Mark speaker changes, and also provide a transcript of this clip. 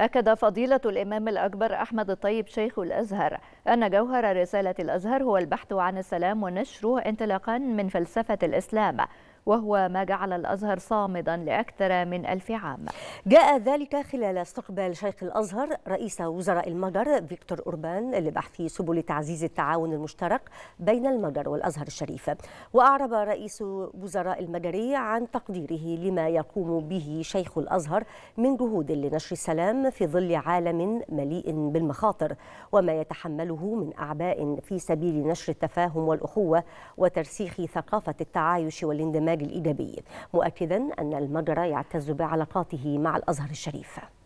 Speaker 1: أكد فضيلة الإمام الأكبر أحمد الطيب شيخ الأزهر أن جوهر رسالة الأزهر هو البحث عن السلام ونشره انطلاقا من فلسفة الإسلام وهو ما جعل الأزهر صامدا لأكثر من ألف عام جاء ذلك
Speaker 2: خلال استقبال شيخ الأزهر رئيس وزراء المجر فيكتور أوربان لبحث سبل تعزيز التعاون المشترك بين المجر والأزهر الشريف وأعرب رئيس وزراء المجري عن تقديره لما يقوم به شيخ الأزهر من جهود لنشر السلام في ظل عالم مليء بالمخاطر وما يتحمله من أعباء في سبيل نشر التفاهم والأخوة وترسيخ ثقافة التعايش والاندماج الكمال الإيجابي مؤكدا أن المجرى يعتز بعلاقاته مع الأزهر الشريف